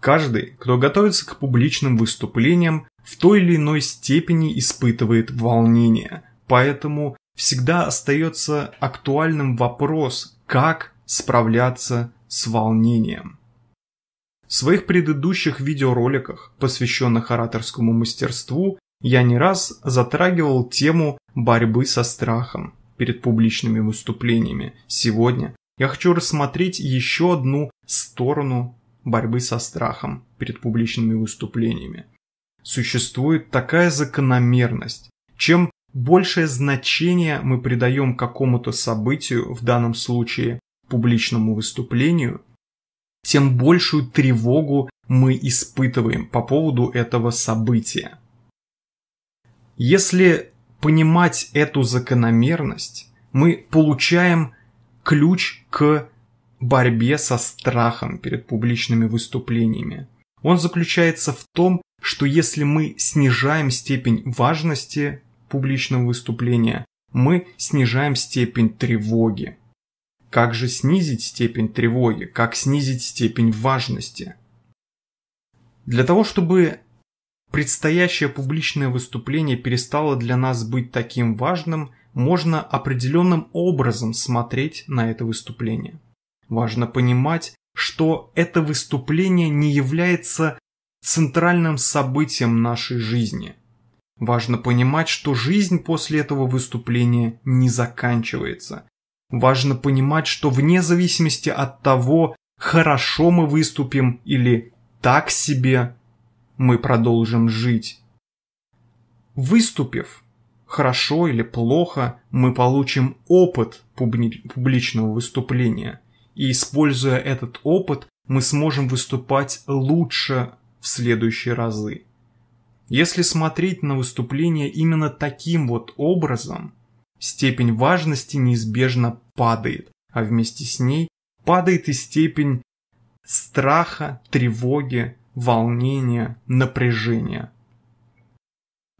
Каждый, кто готовится к публичным выступлениям, в той или иной степени испытывает волнение. Поэтому всегда остается актуальным вопрос, как справляться с волнением. В своих предыдущих видеороликах, посвященных ораторскому мастерству, я не раз затрагивал тему борьбы со страхом перед публичными выступлениями. Сегодня я хочу рассмотреть еще одну сторону борьбы со страхом перед публичными выступлениями. Существует такая закономерность. Чем большее значение мы придаем какому-то событию, в данном случае публичному выступлению, тем большую тревогу мы испытываем по поводу этого события. Если понимать эту закономерность, мы получаем ключ к борьбе со страхом перед публичными выступлениями. Он заключается в том, что если мы снижаем степень важности публичного выступления, мы снижаем степень тревоги. Как же снизить степень тревоги? Как снизить степень важности? Для того, чтобы предстоящее публичное выступление перестало для нас быть таким важным, можно определенным образом смотреть на это выступление. Важно понимать, что это выступление не является центральным событием нашей жизни. Важно понимать, что жизнь после этого выступления не заканчивается. Важно понимать, что вне зависимости от того, хорошо мы выступим или так себе, мы продолжим жить. Выступив, хорошо или плохо, мы получим опыт публичного выступления – и используя этот опыт, мы сможем выступать лучше в следующие разы. Если смотреть на выступление именно таким вот образом, степень важности неизбежно падает, а вместе с ней падает и степень страха, тревоги, волнения, напряжения.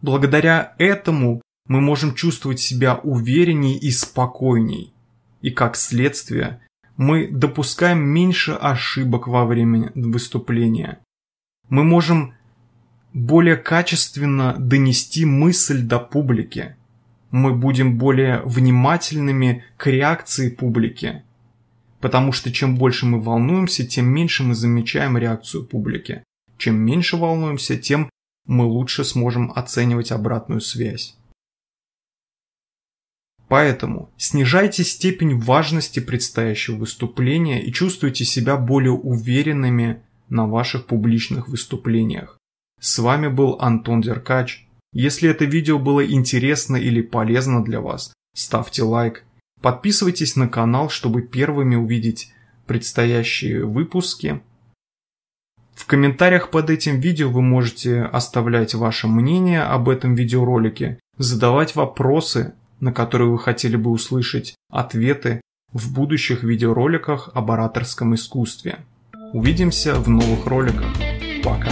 Благодаря этому мы можем чувствовать себя уверенней и спокойней, и как следствие мы допускаем меньше ошибок во время выступления. Мы можем более качественно донести мысль до публики. Мы будем более внимательными к реакции публики. Потому что чем больше мы волнуемся, тем меньше мы замечаем реакцию публики. Чем меньше волнуемся, тем мы лучше сможем оценивать обратную связь. Поэтому снижайте степень важности предстоящего выступления и чувствуйте себя более уверенными на ваших публичных выступлениях. С вами был Антон Деркач. Если это видео было интересно или полезно для вас, ставьте лайк. Подписывайтесь на канал, чтобы первыми увидеть предстоящие выпуски. В комментариях под этим видео вы можете оставлять ваше мнение об этом видеоролике, задавать вопросы, на которые вы хотели бы услышать ответы в будущих видеороликах об ораторском искусстве. Увидимся в новых роликах. Пока.